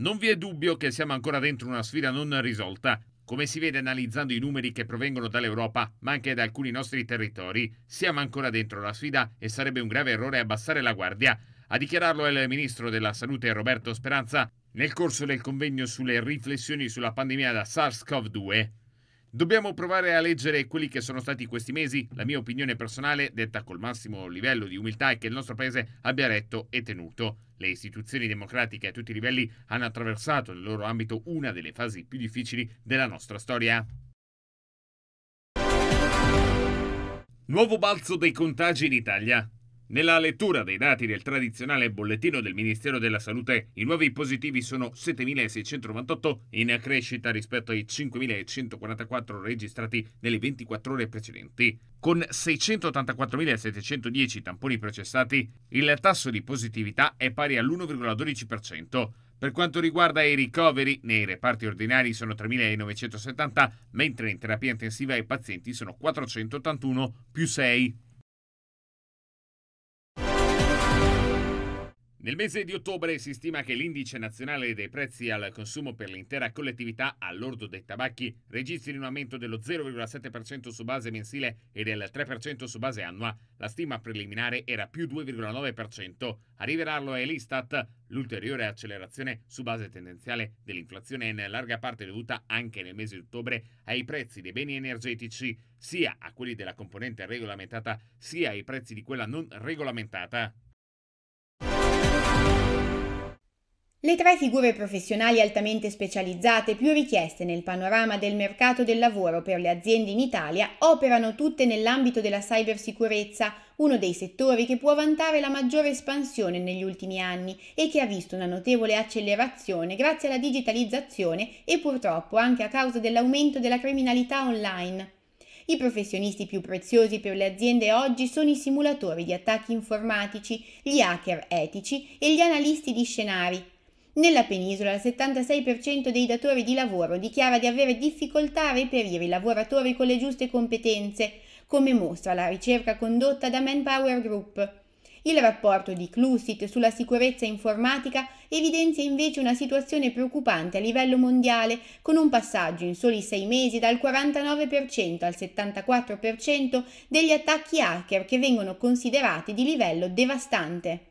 Non vi è dubbio che siamo ancora dentro una sfida non risolta. Come si vede analizzando i numeri che provengono dall'Europa, ma anche da alcuni nostri territori, siamo ancora dentro la sfida e sarebbe un grave errore abbassare la guardia. A dichiararlo è il ministro della Salute Roberto Speranza nel corso del convegno sulle riflessioni sulla pandemia da SARS-CoV-2. Dobbiamo provare a leggere quelli che sono stati questi mesi. La mia opinione personale, detta col massimo livello di umiltà, è che il nostro paese abbia retto e tenuto. Le istituzioni democratiche a tutti i livelli hanno attraversato nel loro ambito una delle fasi più difficili della nostra storia. Nuovo balzo dei contagi in Italia. Nella lettura dei dati del tradizionale bollettino del Ministero della Salute, i nuovi positivi sono 7.698 in crescita rispetto ai 5.144 registrati nelle 24 ore precedenti. Con 684.710 tamponi processati, il tasso di positività è pari all'1,12%. Per quanto riguarda i ricoveri, nei reparti ordinari sono 3.970, mentre in terapia intensiva i pazienti sono 481 più 6. Nel mese di ottobre si stima che l'indice nazionale dei prezzi al consumo per l'intera collettività all'ordo dei tabacchi registri un aumento dello 0,7% su base mensile e del 3% su base annua. La stima preliminare era più 2,9%. A rivelarlo è l'Istat. L'ulteriore accelerazione su base tendenziale dell'inflazione è in larga parte dovuta anche nel mese di ottobre ai prezzi dei beni energetici, sia a quelli della componente regolamentata sia ai prezzi di quella non regolamentata. Le tre figure professionali altamente specializzate più richieste nel panorama del mercato del lavoro per le aziende in Italia operano tutte nell'ambito della cybersicurezza, uno dei settori che può vantare la maggiore espansione negli ultimi anni e che ha visto una notevole accelerazione grazie alla digitalizzazione e purtroppo anche a causa dell'aumento della criminalità online. I professionisti più preziosi per le aziende oggi sono i simulatori di attacchi informatici, gli hacker etici e gli analisti di scenari, nella penisola il 76% dei datori di lavoro dichiara di avere difficoltà a reperire i lavoratori con le giuste competenze, come mostra la ricerca condotta da Manpower Group. Il rapporto di Clusit sulla sicurezza informatica evidenzia invece una situazione preoccupante a livello mondiale, con un passaggio in soli sei mesi dal 49% al 74% degli attacchi hacker che vengono considerati di livello devastante.